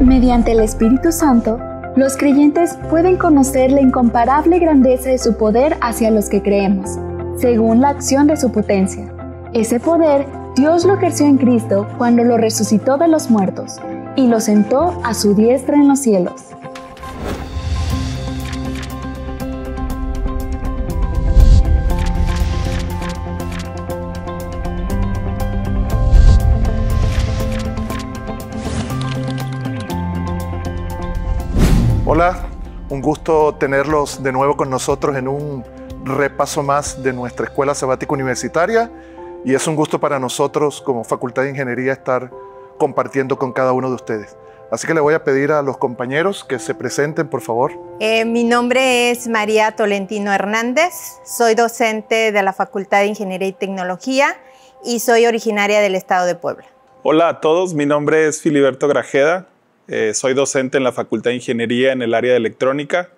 Mediante el Espíritu Santo, los creyentes pueden conocer la incomparable grandeza de su poder hacia los que creemos, según la acción de su potencia. Ese poder Dios lo ejerció en Cristo cuando lo resucitó de los muertos y lo sentó a su diestra en los cielos. gusto tenerlos de nuevo con nosotros en un repaso más de nuestra Escuela Sabática Universitaria y es un gusto para nosotros como Facultad de Ingeniería estar compartiendo con cada uno de ustedes. Así que le voy a pedir a los compañeros que se presenten, por favor. Eh, mi nombre es María Tolentino Hernández, soy docente de la Facultad de Ingeniería y Tecnología y soy originaria del Estado de Puebla. Hola a todos, mi nombre es Filiberto Grajeda, eh, soy docente en la Facultad de Ingeniería en el área de electrónica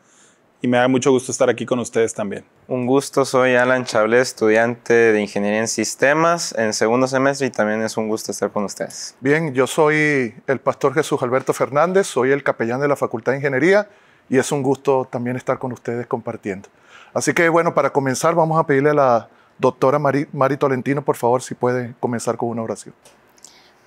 y me da mucho gusto estar aquí con ustedes también. Un gusto, soy Alan Chablé, estudiante de Ingeniería en Sistemas en segundo semestre y también es un gusto estar con ustedes. Bien, yo soy el pastor Jesús Alberto Fernández, soy el capellán de la Facultad de Ingeniería y es un gusto también estar con ustedes compartiendo. Así que bueno, para comenzar vamos a pedirle a la doctora Mari, Mari Tolentino, por favor, si puede comenzar con una oración.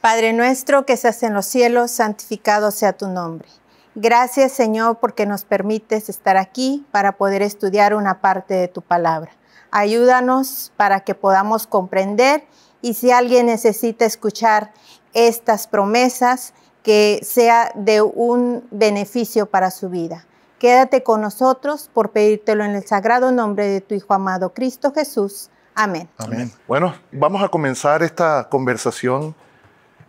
Padre nuestro que estás en los cielos, santificado sea tu nombre. Gracias Señor porque nos permites estar aquí para poder estudiar una parte de tu palabra. Ayúdanos para que podamos comprender y si alguien necesita escuchar estas promesas, que sea de un beneficio para su vida. Quédate con nosotros por pedírtelo en el sagrado nombre de tu Hijo amado Cristo Jesús. Amén. Bueno, vamos a comenzar esta conversación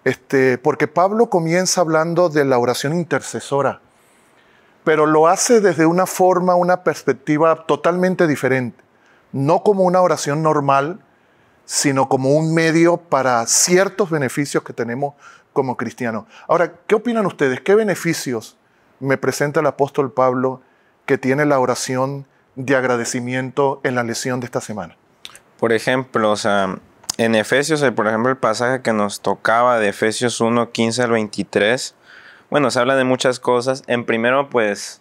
este, porque Pablo comienza hablando de la oración intercesora, pero lo hace desde una forma, una perspectiva totalmente diferente, no como una oración normal, sino como un medio para ciertos beneficios que tenemos como cristianos. Ahora, ¿qué opinan ustedes? ¿Qué beneficios me presenta el apóstol Pablo que tiene la oración de agradecimiento en la lesión de esta semana? Por ejemplo, o sea, en Efesios, eh, por ejemplo, el pasaje que nos tocaba de Efesios 1, 15 al 23, bueno, se habla de muchas cosas. En primero, pues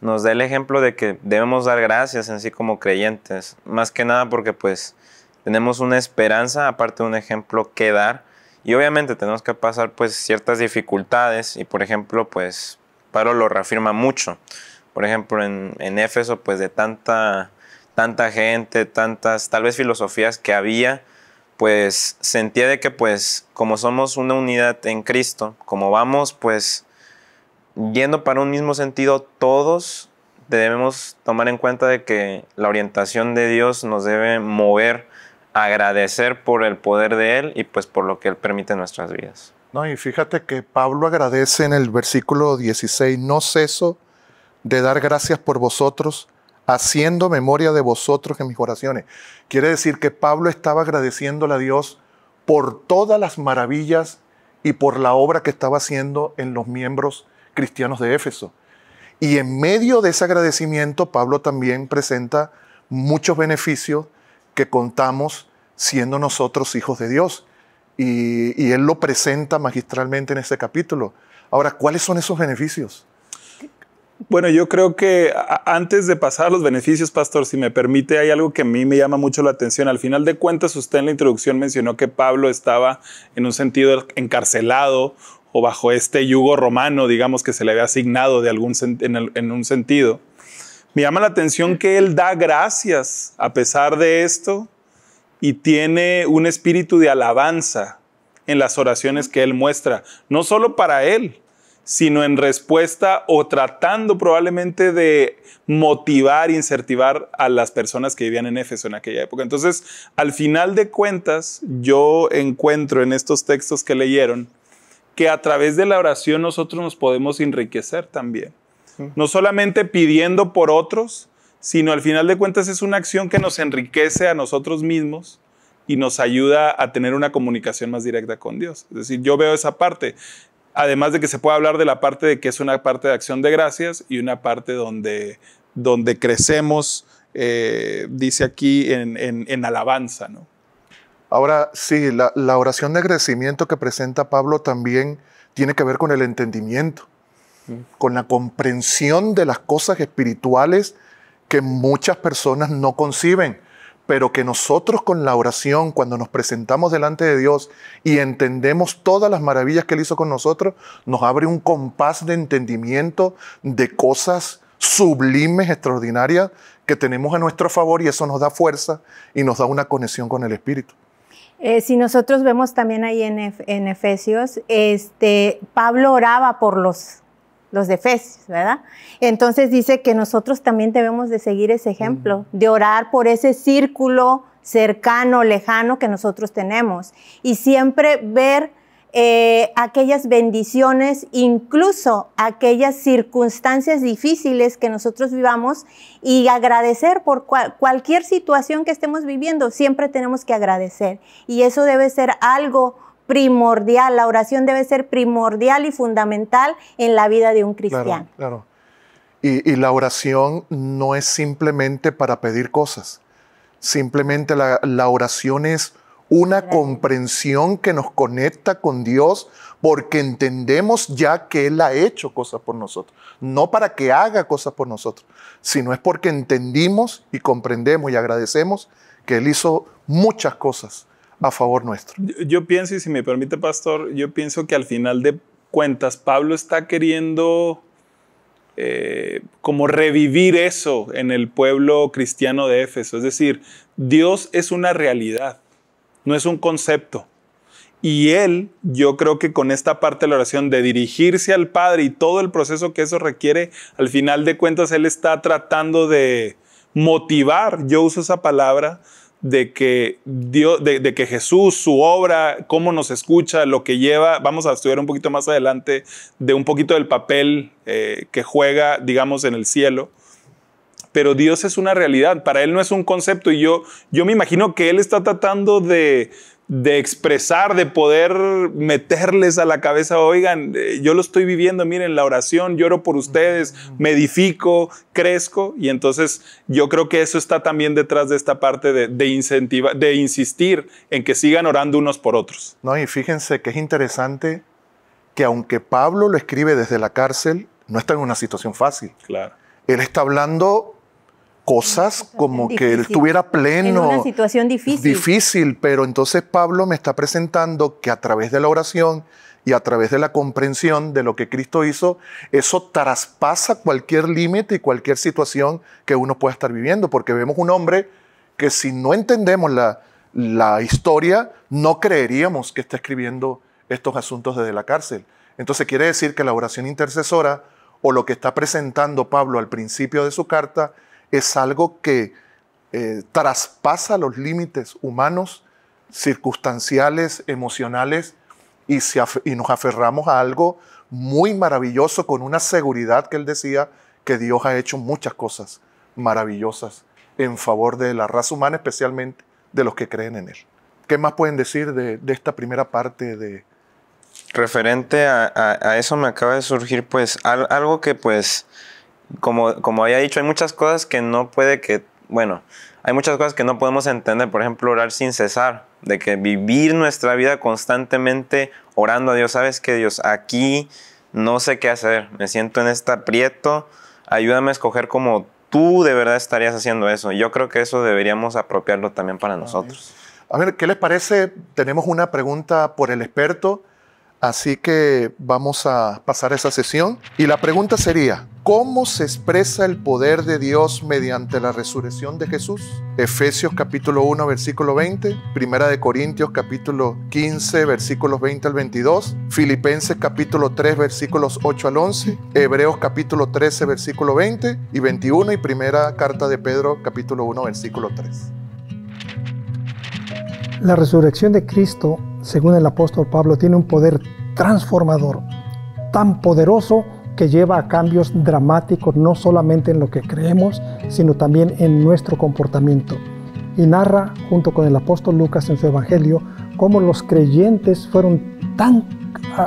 nos da el ejemplo de que debemos dar gracias en sí como creyentes, más que nada porque pues tenemos una esperanza, aparte de un ejemplo que dar, y obviamente tenemos que pasar pues ciertas dificultades, y por ejemplo, pues Pablo lo reafirma mucho. Por ejemplo, en, en Éfeso, pues de tanta, tanta gente, tantas tal vez filosofías que había, pues sentía de que pues como somos una unidad en Cristo, como vamos pues yendo para un mismo sentido todos, debemos tomar en cuenta de que la orientación de Dios nos debe mover, agradecer por el poder de Él y pues por lo que Él permite en nuestras vidas. No, y fíjate que Pablo agradece en el versículo 16, no ceso de dar gracias por vosotros haciendo memoria de vosotros en mis oraciones. Quiere decir que Pablo estaba agradeciéndole a Dios por todas las maravillas y por la obra que estaba haciendo en los miembros cristianos de Éfeso. Y en medio de ese agradecimiento, Pablo también presenta muchos beneficios que contamos siendo nosotros hijos de Dios. Y, él lo presenta magistralmente en este capítulo. Ahora, ¿cuáles son esos beneficios? Bueno, yo creo que antes de pasar a los beneficios, Pastor, si me permite, hay algo que a mí me llama mucho la atención. Al final de cuentas, usted en la introducción mencionó que Pablo estaba en un sentido encarcelado o bajo este yugo romano, digamos, que se le había asignado de algún en, en un sentido. Me llama la atención que él da gracias a pesar de esto y tiene un espíritu de alabanza en las oraciones que él muestra, no solo para él, sino en respuesta o tratando probablemente de motivar, incentivar a las personas que vivían en Éfeso en aquella época. Entonces, al final de cuentas, yo encuentro en estos textos que leyeron que a través de la oración nosotros nos podemos enriquecer también. No solamente pidiendo por otros, sino al final de cuentas es una acción que nos enriquece a nosotros mismos y nos ayuda a tener una comunicación más directa con Dios. Es decir, yo veo esa parte. Además de que se puede hablar de la parte de que es una parte de acción de gracias y una parte donde, donde crecemos, eh, dice aquí, en, alabanza. ¿no? Ahora, sí, la, oración de agradecimiento que presenta Pablo también tiene que ver con el entendimiento, mm. con la comprensión de las cosas espirituales que muchas personas no conciben pero que nosotros con la oración, cuando nos presentamos delante de Dios y entendemos todas las maravillas que Él hizo con nosotros, nos abre un compás de entendimiento de cosas sublimes, extraordinarias que tenemos a nuestro favor y eso nos da fuerza y nos da una conexión con el Espíritu. Eh, si nosotros vemos también ahí en, en Efesios, este, Pablo oraba por los los de fe, ¿verdad? Entonces dice que nosotros también debemos de seguir ese ejemplo, de orar por ese círculo cercano, lejano que nosotros tenemos y siempre ver eh, aquellas bendiciones, incluso aquellas circunstancias difíciles que nosotros vivamos y agradecer por cualquier situación que estemos viviendo, siempre tenemos que agradecer. Y eso debe ser algo primordial, la oración debe ser primordial y fundamental en la vida de un cristiano. Claro, Y, la oración no es simplemente para pedir cosas, simplemente la, oración es una comprensión que nos conecta con Dios porque entendemos ya que Él ha hecho cosas por nosotros. No para que haga cosas por nosotros, sino es porque entendimos y comprendemos y agradecemos que Él hizo muchas cosas a favor nuestro. Yo, pienso, y si me permite, pastor, yo pienso que al final de cuentas, Pablo está queriendo eh, como revivir eso en el pueblo cristiano de Éfeso. Es decir, Dios es una realidad, no es un concepto. Y él, yo creo que con esta parte de la oración de dirigirse al Padre y todo el proceso que eso requiere, al final de cuentas, él está tratando de motivar, yo uso esa palabra, de que Dios, de, que Jesús, su obra, cómo nos escucha, lo que lleva, vamos a estudiar un poquito más adelante de un poquito del papel eh, que juega, digamos, en el cielo. Pero Dios es una realidad, para él no es un concepto y yo, yo me imagino que él está tratando de, de expresar, de poder meterles a la cabeza, oigan, eh, yo lo estoy viviendo, miren, la oración, lloro por ustedes, me edifico, crezco, y entonces yo creo que eso está también detrás de esta parte de, de insistir en que sigan orando unos por otros. No, y fíjense que es interesante que aunque Pablo lo escribe desde la cárcel, no está en una situación fácil. Claro. Él está hablando cosas como que él estuviera pleno. En una situación difícil. Difícil, pero entonces Pablo me está presentando que a través de la oración y a través de la comprensión de lo que Cristo hizo, eso traspasa cualquier límite y cualquier situación que uno pueda estar viviendo, porque vemos un hombre que si no entendemos la, la historia, no creeríamos que está escribiendo estos asuntos desde la cárcel. Entonces quiere decir que la oración intercesora o lo que está presentando Pablo al principio de su carta es algo que eh, traspasa los límites humanos, circunstanciales, emocionales, y, nos aferramos a algo muy maravilloso con una seguridad que él decía que Dios ha hecho muchas cosas maravillosas en favor de la raza humana, especialmente de los que creen en Él. ¿Qué más pueden decir de, de esta primera parte de... Referente a, eso me acaba de surgir pues algo que pues como, como había dicho, hay muchas cosas que no puede que, bueno, hay muchas cosas que no podemos entender, por ejemplo, orar sin cesar, de que vivir nuestra vida constantemente orando a Dios, sabes que Dios, aquí no sé qué hacer, me siento en este aprieto, ayúdame a escoger como tú de verdad estarías haciendo eso. Yo creo que eso deberíamos apropiarlo también para nosotros. A ver, ¿qué les parece? Tenemos una pregunta por el experto Así que vamos a pasar esa sesión. Y la pregunta sería, ¿cómo se expresa el poder de Dios mediante la resurrección de Jesús? Efesios capítulo 1, versículo 20, Primera de Corintios capítulo 15, versículos 20 al 22, Filipenses capítulo 3, versículos 8 al 11, Hebreos capítulo 13, versículo 20 y 21 y Primera Carta de Pedro capítulo 1, versículo 3. La resurrección de Cristo según el apóstol Pablo, tiene un poder transformador, tan poderoso que lleva a cambios dramáticos no solamente en lo que creemos, sino también en nuestro comportamiento. Y narra, junto con el apóstol Lucas en su Evangelio, cómo los creyentes fueron tan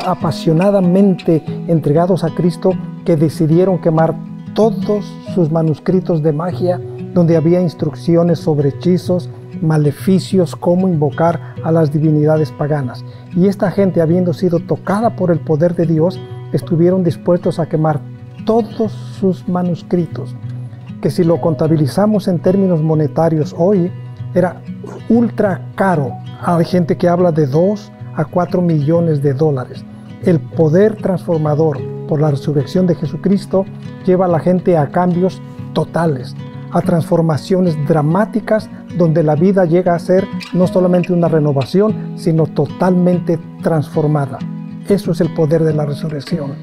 apasionadamente entregados a Cristo que decidieron quemar todos sus manuscritos de magia donde había instrucciones sobre hechizos, maleficios, cómo invocar a las divinidades paganas. Y esta gente, habiendo sido tocada por el poder de Dios, estuvieron dispuestos a quemar todos sus manuscritos, que si lo contabilizamos en términos monetarios hoy, era ultra caro. Hay gente que habla de 2 a 4 millones de dólares. El poder transformador por la resurrección de Jesucristo lleva a la gente a cambios totales a transformaciones dramáticas donde la vida llega a ser no solamente una renovación, sino totalmente transformada. Eso es el poder de la resurrección.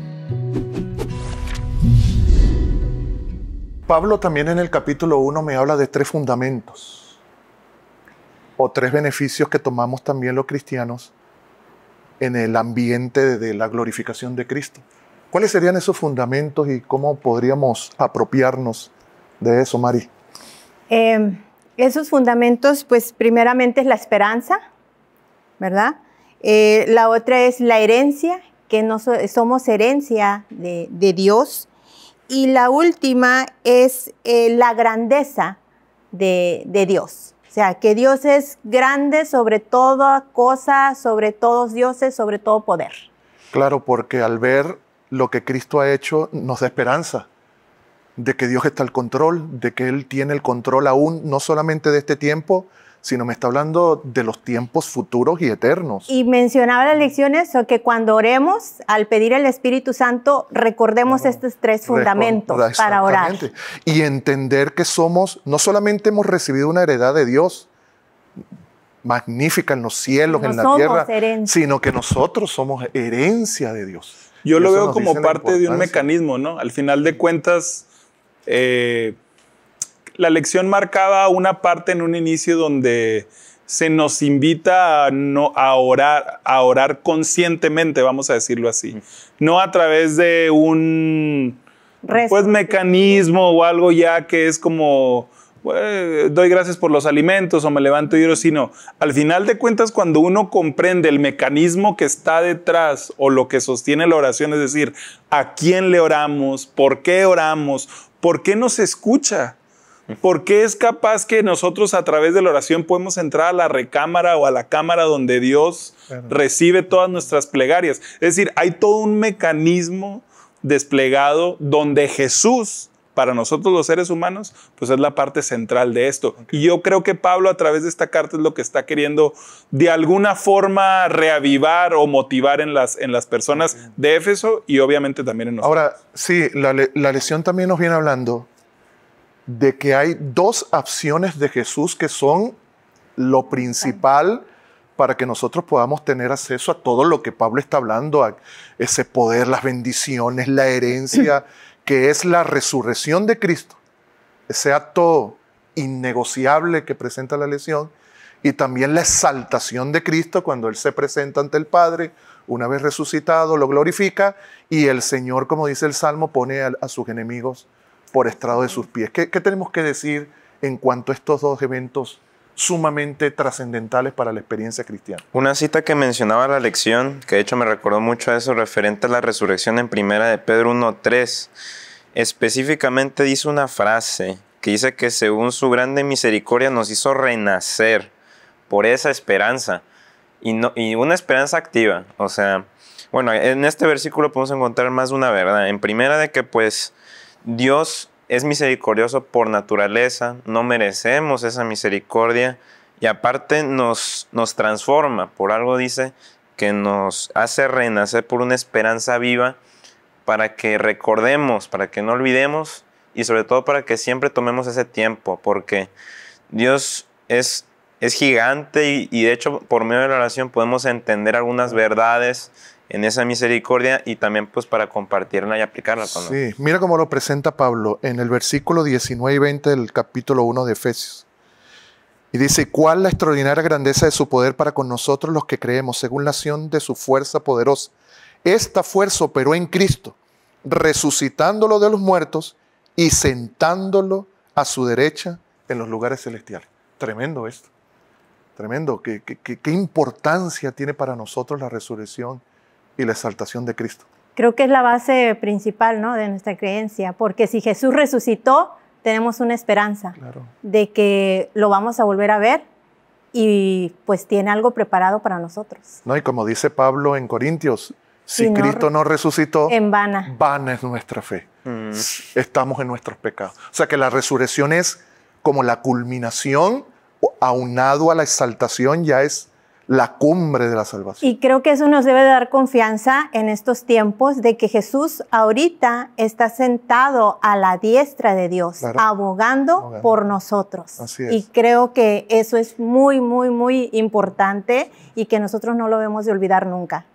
Pablo también en el capítulo 1 me habla de tres fundamentos o tres beneficios que tomamos también los cristianos en el ambiente de la glorificación de Cristo. ¿Cuáles serían esos fundamentos y cómo podríamos apropiarnos de eso, Mari? Em, esos fundamentos, pues primeramente es la esperanza, ¿verdad? Eh, la otra es la herencia, que somos herencia de, Dios. Y la última es eh, la grandeza de, de Dios. O sea, que Dios es grande sobre toda cosa, sobre todos dioses, sobre todo poder. Claro, porque al ver lo que Cristo ha hecho nos da esperanza de que Dios está al control, de que Él tiene el control aún, no solamente de este tiempo, sino me está hablando de los tiempos futuros y eternos. Y mencionaba las lecciones que cuando oremos, al pedir el Espíritu Santo, recordemos estos tres fundamentos para orar. Y entender que somos, no solamente hemos recibido una heredad de Dios, magnífica en los cielos, en la tierra, sino que nosotros somos herencia de Dios. Yo lo veo como parte de un mecanismo, ¿no? Al final de cuentas, eh, la lección marcaba una parte en un inicio donde se nos invita a, no, a, orar, a orar conscientemente, vamos a decirlo así, no a través de un pues, mecanismo o algo ya que es como pues, doy gracias por los alimentos o me levanto y oro, sino al final de cuentas cuando uno comprende el mecanismo que está detrás o lo que sostiene la oración, es decir, a quién le oramos, por qué oramos, por qué nos escucha, ¿Por qué es capaz que nosotros a través de la oración podemos entrar a la recámara o a la cámara donde Dios recibe todas nuestras plegarias? Es decir, hay todo un mecanismo desplegado donde Jesús para nosotros los seres humanos, pues es la parte central de esto. Y yo creo que Pablo a través de esta carta es lo que está queriendo de alguna forma reavivar o motivar en las, en las personas de Éfeso y obviamente también en nosotros. Ahora, sí, la, la lesión también nos viene hablando de que hay dos opciones de Jesús que son lo principal para que nosotros podamos tener acceso a todo lo que Pablo está hablando, a ese poder, las bendiciones, la herencia. que es la resurrección de Cristo, ese acto innegociable que presenta la lesión, y también la exaltación de Cristo cuando Él se presenta ante el Padre, una vez resucitado, lo glorifica y el Señor, como dice el Salmo, pone a, sus enemigos por estrado de sus pies. ¿Qué, ¿Qué, tenemos que decir en cuanto a estos dos eventos sumamente trascendentales para la experiencia cristiana. Una cita que mencionaba la lección, que de hecho me recordó mucho a eso, referente a la resurrección en primera de Pedro 1.3, específicamente dice una frase que dice que según su grande misericordia nos hizo renacer por esa esperanza y, no, y una esperanza activa. O sea, bueno, en este versículo podemos encontrar más de una verdad. En primera de que pues Dios es misericordioso por naturaleza, no merecemos esa misericordia y aparte nos, nos transforma, por algo dice que nos hace renacer por una esperanza viva para que recordemos, para que no olvidemos y sobre todo para que siempre tomemos ese tiempo, porque Dios es, es gigante y, y de hecho por medio de la oración podemos entender algunas verdades en esa misericordia y también pues para compartirla y aplicarla con Sí, mira cómo lo presenta Pablo en el versículo 19 y 20 del capítulo 1 de Efesios. Y dice, ¿cuál la extraordinaria grandeza de su poder para con nosotros los que creemos, según la acción de su fuerza poderosa? Esta fuerza operó en Cristo, resucitándolo de los muertos y sentándolo a su derecha en los lugares celestiales. Tremendo esto. Tremendo. qué importancia tiene para nosotros la resurrección y la exaltación de Cristo. Creo que es la base principal ¿no? de nuestra creencia, porque si Jesús resucitó, tenemos una esperanza de que lo vamos a volver a ver y pues tiene algo preparado para nosotros. No, y como dice Pablo en Corintios, si, Cristo no, resucitó, en vana. es nuestra fe. Mm. Estamos en nuestros pecados. O sea que la resurrección es como la culminación aunado a la exaltación ya es la cumbre de la salvación. Y creo que eso nos debe dar confianza en estos tiempos de que Jesús ahorita está sentado a la diestra de Dios, abogando por nosotros. Y creo que eso es muy, muy, muy importante y que nosotros no lo debemos de olvidar nunca.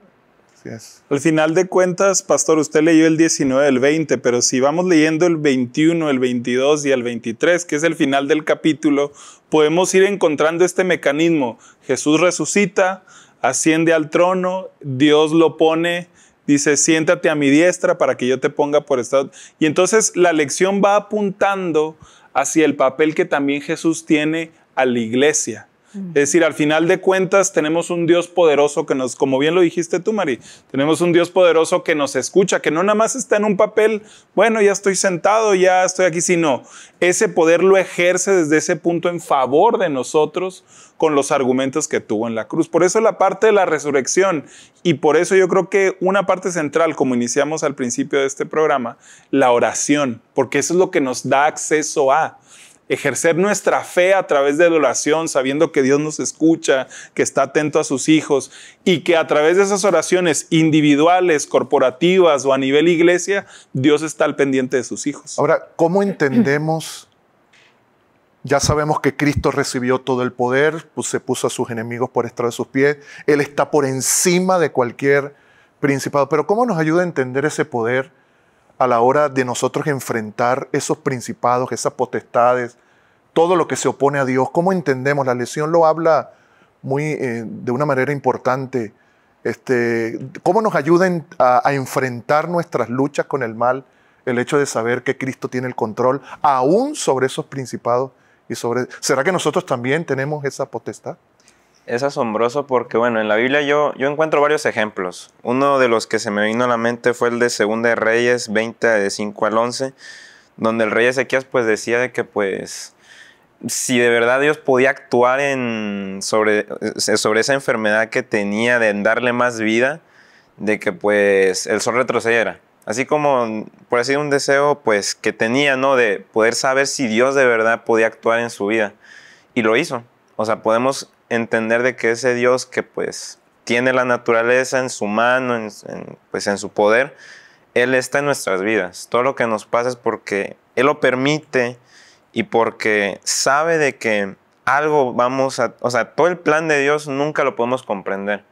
Al final de cuentas, pastor, usted leyó el 19 el 20, pero si vamos leyendo el 21, el 22 y el 23, que es el final del capítulo, podemos ir encontrando este mecanismo. Jesús resucita, asciende al trono, Dios lo pone Dice, siéntate a mi diestra para que yo te ponga por estado. Y entonces la lección va apuntando hacia el papel que también Jesús tiene a la iglesia. Es decir, al final de cuentas tenemos un Dios poderoso que nos, como bien lo dijiste tú, Mari, tenemos un Dios poderoso que nos escucha, que no nada más está en un papel, bueno, ya estoy sentado, ya estoy aquí, sino ese poder lo ejerce desde ese punto en favor de nosotros con los argumentos que tuvo en la cruz. Por eso la parte de la resurrección y por eso yo creo que una parte central, como iniciamos al principio de este programa, la oración, porque eso es lo que nos da acceso a ejercer nuestra fe a través de la oración, sabiendo que Dios nos escucha, que está atento a sus hijos y que a través de esas oraciones individuales, corporativas o a nivel iglesia, Dios está al pendiente de sus hijos. Ahora, ¿cómo entendemos? Ya sabemos que Cristo recibió todo el poder, pues se puso a sus enemigos por extra de sus pies, Él está por encima de cualquier principado, pero ¿cómo nos ayuda a entender ese poder? a la hora de nosotros enfrentar esos principados, esas potestades, todo lo que se opone a Dios, cómo entendemos, la lección lo habla muy, eh, de una manera importante, este, cómo nos ayudan a, a, enfrentar nuestras luchas con el mal, el hecho de saber que Cristo tiene el control aún sobre esos principados y sobre... ¿Será que nosotros también tenemos esa potestad? es asombroso porque, bueno, en la Biblia yo, yo encuentro varios ejemplos. Uno de los que se me vino a la mente fue el de Segunda de Reyes 20, de 5 al 11, donde el rey Ezequías pues decía de que pues si de verdad Dios podía actuar sobre, eh, sobre esa enfermedad que tenía, de darle más vida, de que pues el sol retrocediera. Así como, por así un deseo pues que tenía, ¿no? De poder saber si Dios de verdad podía actuar en su vida. Y lo hizo. O sea, podemos entender de que ese Dios que pues tiene la naturaleza en su mano, en, pues en su poder, Él está en nuestras vidas. Todo lo que nos pasa es porque Él lo permite y porque sabe de que algo vamos a, o sea, todo el plan de Dios nunca lo podemos comprender.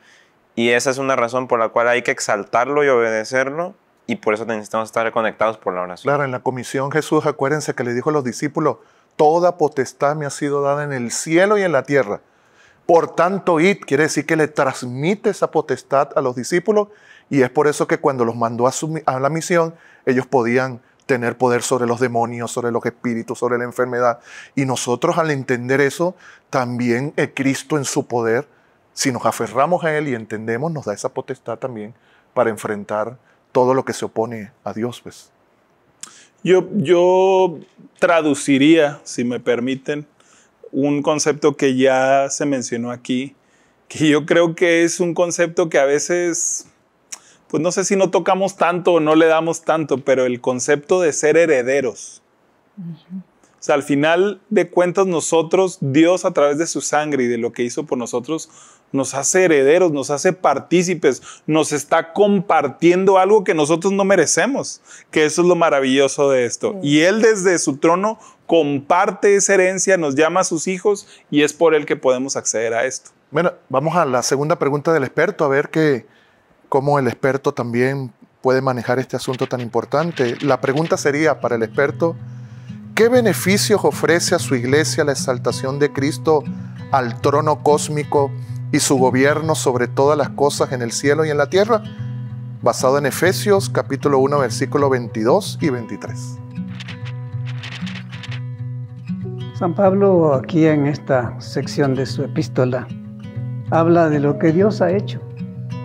Y esa es una razón por la cual hay que exaltarlo y obedecerlo y por eso necesitamos estar conectados por la oración. Claro, en la comisión Jesús, acuérdense que le dijo a los discípulos, toda potestad me ha sido dada en el cielo y en la tierra. Por tanto, it quiere decir que le transmite esa potestad a los discípulos y es por eso que cuando los mandó a, la misión, ellos podían tener poder sobre los demonios, sobre los espíritus, sobre la enfermedad. Y nosotros al entender eso, también el Cristo en su poder, si nos aferramos a Él y entendemos, nos da esa potestad también para enfrentar todo lo que se opone a Dios. Pues. Yo, yo traduciría, si me permiten, un concepto que ya se mencionó aquí, que yo creo que es un concepto que a veces, pues no sé si no tocamos tanto o no le damos tanto, pero el concepto de ser herederos. O sea, al final de cuentas nosotros, Dios a través de su sangre y de lo que hizo por nosotros, nos hace herederos, nos hace partícipes, nos está compartiendo algo que nosotros no merecemos, que eso es lo maravilloso de esto. Y Él desde su trono comparte esa herencia, nos llama a sus hijos y es por él que podemos acceder a esto. Bueno, vamos a la segunda pregunta del experto, a ver cómo el experto también puede manejar este asunto tan importante. La pregunta sería para el experto, ¿qué beneficios ofrece a su iglesia la exaltación de Cristo al trono cósmico y su gobierno sobre todas las cosas en el cielo y en la tierra? Basado en Efesios capítulo 1 versículo 22 y 23. San Pablo aquí en esta sección de su epístola habla de lo que Dios ha hecho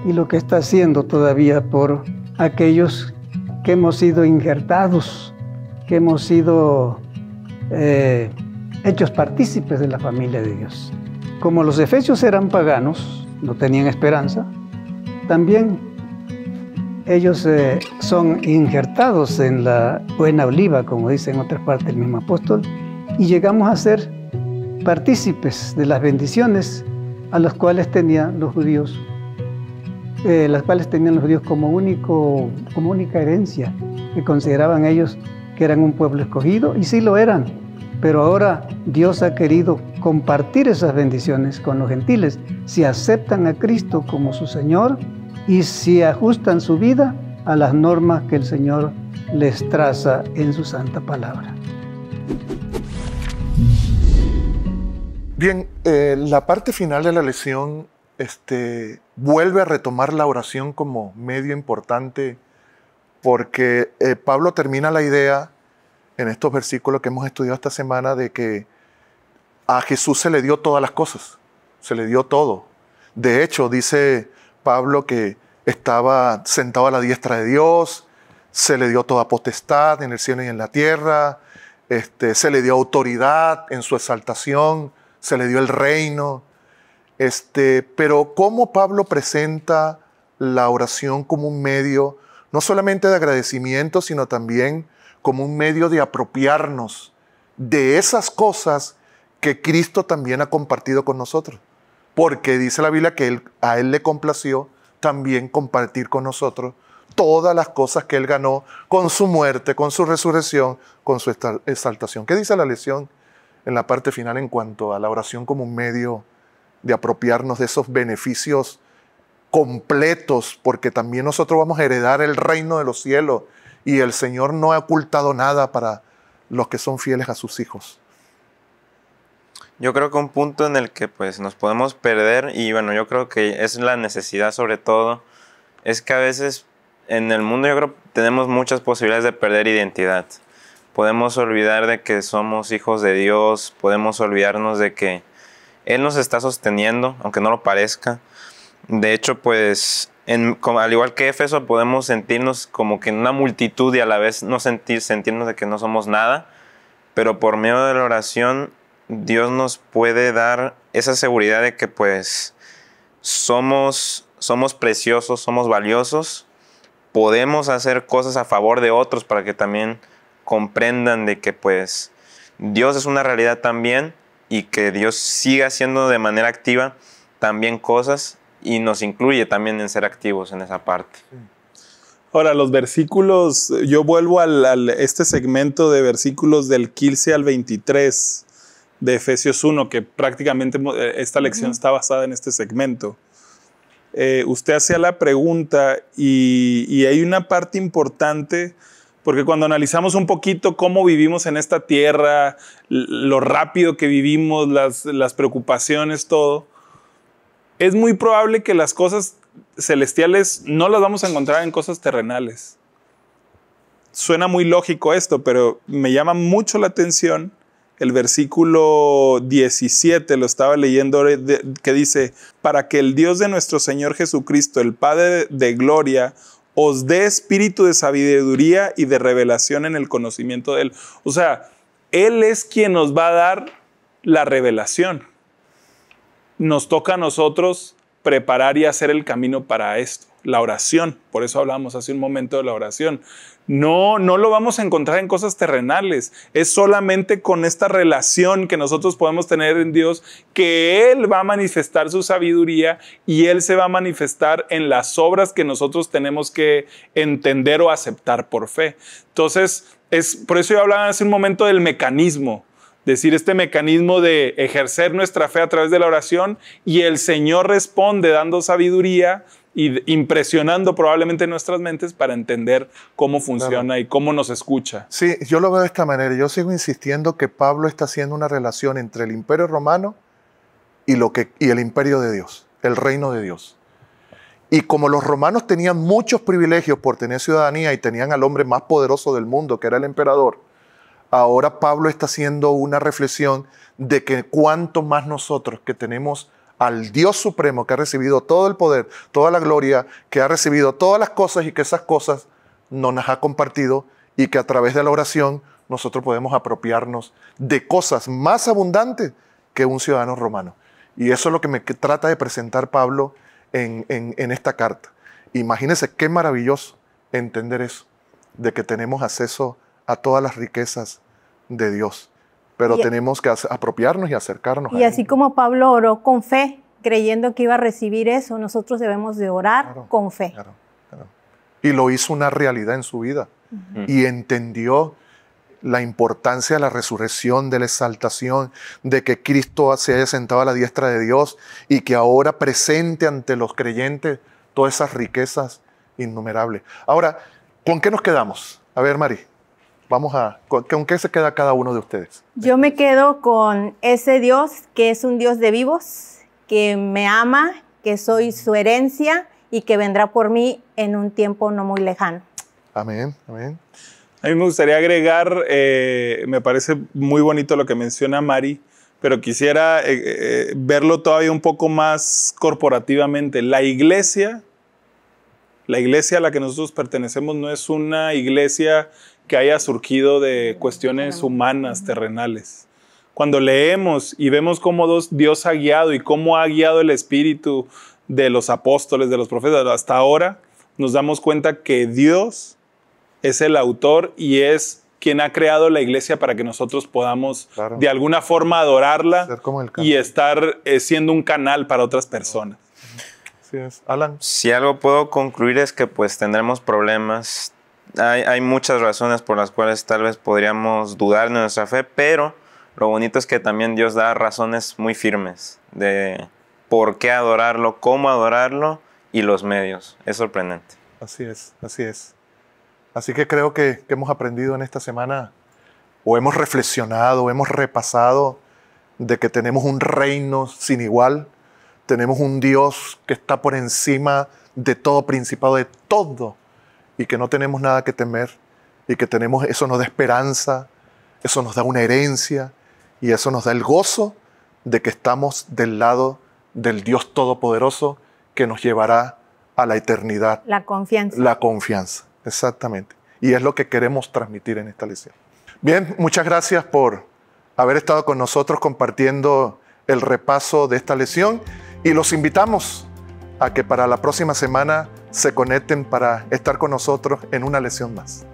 y lo que está haciendo todavía por aquellos que hemos sido injertados, que hemos sido eh, hechos partícipes de la familia de Dios. Como los efesios eran paganos, no tenían esperanza, también ellos eh, son injertados en la buena oliva, como dice en otras partes el mismo apóstol, y llegamos a ser partícipes de las bendiciones a las cuales tenían los judíos, eh, las cuales tenían los judíos como única herencia, que consideraban ellos que eran un pueblo escogido, y sí lo eran, pero ahora Dios ha querido compartir esas bendiciones con los gentiles, si aceptan a Cristo como su Señor y si ajustan su vida a las normas que el Señor les traza en su santa palabra. Bien, eh, la parte final de la lección este, vuelve a retomar la oración como medio importante porque eh, Pablo termina la idea en estos versículos que hemos estudiado esta semana de que a Jesús se le dio todas las cosas, se le dio todo. De hecho, dice Pablo que estaba sentado a la diestra de Dios, se le dio toda potestad en el cielo y en la tierra, este, se le dio autoridad en su exaltación se le dio el reino. Este, pero cómo Pablo presenta la oración como un medio, no solamente de agradecimiento, sino también como un medio de apropiarnos de esas cosas que Cristo también ha compartido con nosotros. Porque dice la Biblia que a Él le complació también compartir con nosotros todas las cosas que Él ganó con su muerte, con su resurrección, con su exaltación. ¿Qué dice la lección en la parte final en cuanto a la oración como un medio de apropiarnos de esos beneficios completos, porque también nosotros vamos a heredar el reino de los cielos y el Señor no ha ocultado nada para los que son fieles a sus hijos. Yo creo que un punto en el que pues nos podemos perder y bueno, yo creo que es la necesidad sobre todo, es que a veces en el mundo yo creo tenemos muchas posibilidades de perder identidad podemos olvidar de que somos hijos de Dios, podemos olvidarnos de que Él nos está sosteniendo, aunque no lo parezca. De hecho, pues, al igual que Éfeso, podemos sentirnos como que en una multitud y a la vez no sentir, sentirnos de que no somos nada, pero por medio de la oración, Dios nos puede dar esa seguridad de que pues somos, somos preciosos, somos valiosos, podemos hacer cosas a favor de otros para que también comprendan de que pues Dios es una realidad también y que Dios siga haciendo de manera activa también cosas y nos incluye también en ser activos en esa parte. Ahora, los versículos, yo vuelvo al, este segmento de versículos del 15 al 23 de Efesios 1, que prácticamente eh, esta lección está basada en este segmento. Eh, usted hacía la pregunta y, y hay una parte importante porque cuando analizamos un poquito cómo vivimos en esta tierra, lo rápido que vivimos, las, preocupaciones, todo, es muy probable que las cosas celestiales no las vamos a encontrar en cosas terrenales. Suena muy lógico esto, pero me llama mucho la atención el versículo 17, lo estaba leyendo, que dice, para que el Dios de nuestro Señor Jesucristo, el Padre de Gloria, os dé espíritu de sabiduría y de revelación en el conocimiento de Él. O sea, Él es quien nos va a dar la revelación. Nos toca a nosotros preparar y hacer el camino para esto la oración. Por eso hablamos hace un momento de la oración. No, no lo vamos a encontrar en cosas terrenales. Es solamente con esta relación que nosotros podemos tener en Dios que Él va a manifestar su sabiduría y Él se va a manifestar en las obras que nosotros tenemos que entender o aceptar por fe. Entonces, es, por eso yo hablaba hace un momento del mecanismo decir este mecanismo de ejercer nuestra fe a través de la oración y el Señor responde dando sabiduría y impresionando probablemente nuestras mentes para entender cómo funciona y cómo nos escucha. Sí, yo lo veo de esta manera. Yo sigo insistiendo que Pablo está haciendo una relación entre el imperio romano y, lo que, y el imperio de Dios, el reino de Dios. Y como los romanos tenían muchos privilegios por tener ciudadanía y tenían al hombre más poderoso del mundo, que era el emperador, ahora Pablo está haciendo una reflexión de que cuanto más nosotros que tenemos al Dios Supremo que ha recibido todo el poder, toda la gloria, que ha recibido todas las cosas y que esas cosas no las ha compartido y que a través de la oración nosotros podemos apropiarnos de cosas más abundantes que un ciudadano romano. Y eso es lo que me trata de presentar Pablo en, en esta carta. Imagínense qué maravilloso entender eso, de que tenemos acceso a todas las riquezas de Dios. Pero tenemos que apropiarnos y acercarnos. Y así como Pablo oró con fe, creyendo que iba a recibir eso, nosotros debemos de orar con fe. Y lo hizo una realidad en su vida. Y entendió la importancia de la resurrección, de la exaltación, de que Cristo se haya sentado a la diestra de Dios y que ahora presente ante los creyentes todas esas riquezas innumerables. Ahora, ¿con qué nos quedamos? A ver, María. Vamos a, ¿con, qué se queda cada uno de ustedes? Yo me quedo con ese Dios que es un Dios de vivos, que me ama, que soy su herencia y que vendrá por mí en un tiempo no muy lejano. Amén, amén. A mí me gustaría agregar, eh, me parece muy bonito lo que menciona Mari, pero quisiera eh, eh, verlo todavía un poco más corporativamente. La iglesia, la iglesia a la que nosotros pertenecemos no es una iglesia que haya surgido de cuestiones humanas, terrenales. Cuando leemos y vemos cómo Dios ha guiado y cómo ha guiado el espíritu de los apóstoles, de los profetas, hasta ahora nos damos cuenta que Dios es el autor y es quien ha creado la iglesia para que nosotros podamos de alguna forma adorarla y estar eh, siendo un canal para otras personas. Alan. Si algo puedo concluir es que pues tendremos problemas, hay, muchas razones por las cuales tal vez podríamos dudar de nuestra fe, pero lo bonito es que también Dios da razones muy firmes de por qué adorarlo, cómo adorarlo y los medios. Es sorprendente. Así es, así es. Así que creo que, que hemos aprendido en esta semana, o hemos reflexionado, o hemos repasado de que tenemos un reino sin igual, tenemos un Dios que está por encima de todo principado, de todo y que no tenemos nada que temer y que tenemos, eso nos da esperanza, eso nos da una herencia y eso nos da el gozo de que estamos del lado del Dios Todopoderoso que nos llevará a la eternidad. La confianza. La confianza, exactamente. Y es lo que queremos transmitir en esta lección. Bien, muchas gracias por haber estado con nosotros compartiendo el repaso de esta lección y los invitamos a que para la próxima semana se conecten para estar con nosotros en una lesión más.